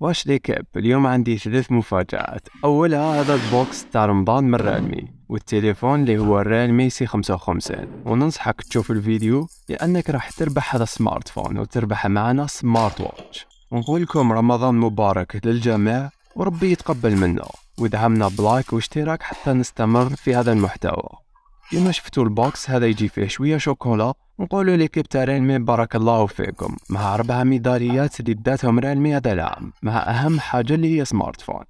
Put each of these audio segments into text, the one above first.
واش ليكاب اليوم عندي ثلاث مفاجآت أولها هذا البوكس تاع رمضان من ريلمي والتليفون اللي هو ريلمي سي 55 وننصحك تشوف الفيديو لأنك راح تربح هذا السمارت فون وتربح معنا سمارت واتش ونقول لكم رمضان مبارك للجميع وربي يتقبل منا ودعمنا بلايك واشتراك حتى نستمر في هذا المحتوى كما شفتوا البوكس هذا يجي فيه شوية شوكولا نقولوا ليكيب تاع ريلمي بارك الله فيكم مع أربع ميداليات اللي داتهم ريلمي هذا العام مع أهم حاجة اللي هي سمارت فون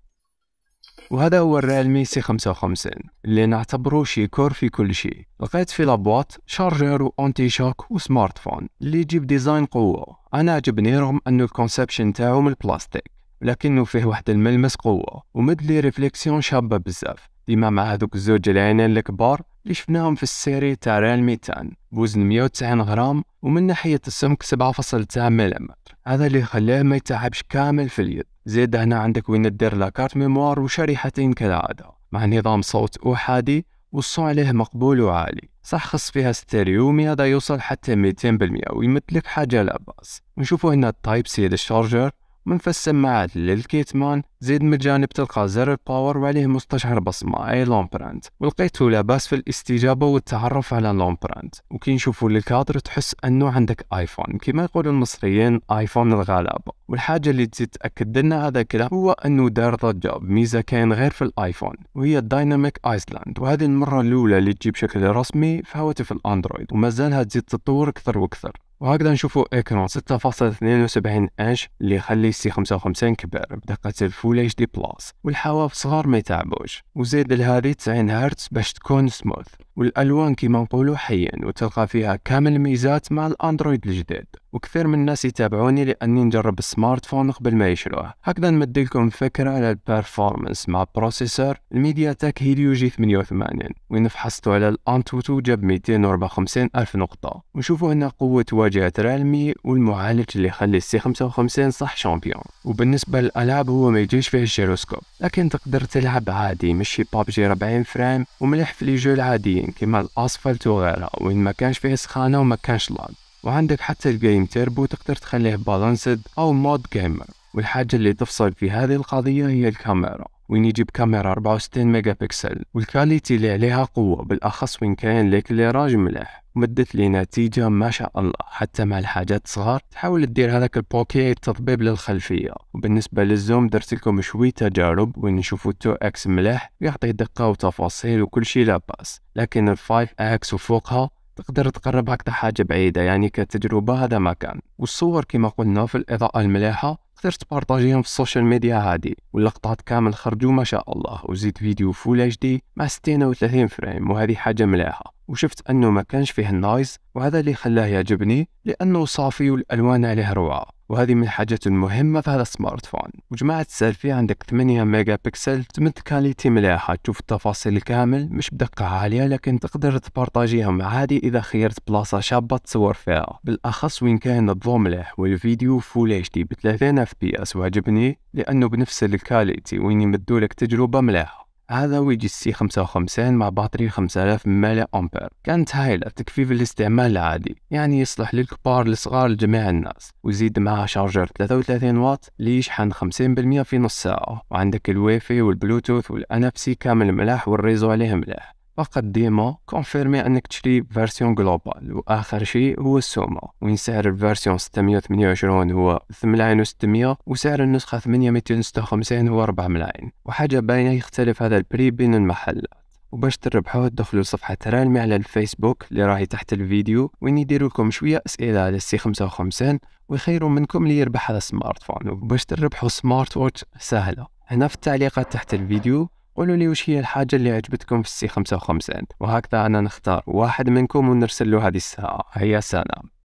وهذا هو الريلمي سي 55 اللي نعتبره شيكور في كل شيء لقيت في لابوات شارجر وانتي شوك وسمارت فون اللي يجيب ديزاين قوة أنا عجبني رغم أنه الكونسبشن تاعو من البلاستيك لكنه فيه واحد الملمس قوة ومدلي ريفليكسيون شابة بزاف ديما مع هذوك الزوج العينين الكبار اللي شفناهم في السيري تاع ريلمي 10 بوزن 190 غرام ومن ناحية السمك 7.9 ملم هذا اللي خلاه ما يتعبش كامل في اليد زيد هنا عندك وين تدير لاكارت ميموار وشريحتين كالعادة مع نظام صوت أحادي والصوت عليه مقبول وعالي صح خص فيها ستيريومي هذا يوصل حتى 200% ويمتلك حاجة لا بأس نشوفوا هنا التايب سي للشارجر في السماعات للكيتمان زيد من الجانب تلقى زر الباور وعليه مستشعر بصمة أي لومبراند ولقيته لاباس في الاستجابة والتعرف على لومبراند وكي نشوفو الكادر تحس أنه عندك آيفون كما يقول المصريين آيفون الغلابة والحاجة اللي تزيد تأكد لنا هذا الكلام هو أنه دار ضجة بميزة كاين غير في الآيفون وهي الدايناميك آيسلاند وهذه المرة الأولى اللي تجي بشكل رسمي في هواتف الأندرويد ومازالها تزيد تطور أكثر وأكثر وهكذا نشوفوا اكران 6.72 انش اللي يخلي السي 55 كبير بدقة الفول اتش دي بلس والحواف صغار ما يتعبوش وزيد لهذه 90 هرتز باش تكون سموث والالوان كما نقولوا حيا وتلقى فيها كامل الميزات مع الاندرويد الجديد وكثير من الناس يتابعوني لاني نجرب السمارت فون قبل ما يشروه هكذا نمد لكم فكره على البرفورمانس مع بروسيسور الميديا تاك هيليو جي 88 وين فحصتو على الانتوتو جاب 254 الف نقطه ونشوفوا هنا قوه واجهه رالمي والمعالج اللي يخلي السي 55 صح شامبيون وبالنسبه للالعاب هو ما يجيش فيه الجيروسكوب لكن تقدر تلعب عادي مشي بابجي 40 فريم وملح في لي جو العاديين كما الأسفلت وغيرها وين ما كانش فيه سخانة وما كانش لاد وعندك حتى الجيم تيربو تقدر تخليه بالانسد أو مود جيمر والحاجة اللي تفصل في هذه القضية هي الكاميرا وين يجيب كاميرا 64 ميجا بكسل والكاليتي اللي عليها قوة بالأخص وين كاين راج ملح ومدت لي نتيجة ما شاء الله حتى مع الحاجات صغار تحاول تدير هذاك البوكي التطبيب للخلفية وبالنسبة للزوم درت لكم شوي تجارب وين نشوفو 2 اكس ملح يعطي دقة وتفاصيل وكل شي لاباس لكن ال 5 اكس وفوقها تقدر تقرب هكذا حاجة بعيدة يعني كتجربة هذا ما كان والصور كما قلنا في الإضاءة الملاحة تقدر تبارطاجيهم في السوشيال ميديا عادي واللقطات كامل خرجوا ما شاء الله وزيد فيديو فول اتش دي مع 36 او فريم وهذه حاجه ملاحه وشفت انه ما كانش فيه النايز وهذا اللي خلاه يعجبني لانه صافي والالوان عليه روعه وهذه من الحاجات المهمة في هذا السمارت فون وجماعة السيلفي عندك 8 ميجا بكسل تمد كاليتي مليحة تشوف التفاصيل كامل مش بدقة عالية لكن تقدر تبارطاجيهم عادي إذا خيرت بلاصة شابة تصور فيها بالأخص وين كان الضوء مليح والفيديو فول اتش دي ب 30 اف بي اس وعجبني لأنه بنفس الكاليتي وين يمدولك تجربة مليحة هذا ويجي السي 55 مع باتري 5000 ملي امبير كانت هايلة تكفي في الاستعمال العادي يعني يصلح للكبار الصغار لجميع الناس ويزيد معها شارجر 33 واط اللي يشحن 50% في نص ساعة وعندك الواي فاي والبلوتوث والان اف سي كامل ملاح والريزو عليه ملاح فقط ديما كونفيرمي انك تشري فيرسيون جلوبال واخر شيء هو السوما وين سعر الفيرسيون 628 هو 8600 و وسعر النسخة 8250 هو 4 ملايين وحاجة باينة يختلف هذا البري بين المحلات وباش تربحوه دخلوا لصفحة رالمي على الفيسبوك اللي راهي تحت الفيديو وين يديروا لكم شوية أسئلة على السي 55 ويخيروا منكم اللي يربح هذا السمارت فون وباش تربحوا سمارت ووتش سهلة هنا في التعليقات تحت الفيديو قولوا لي وش هي الحاجة اللي عجبتكم في السي 55 وهكذا أنا نختار واحد منكم ونرسل له هذه الساعة هيا سلام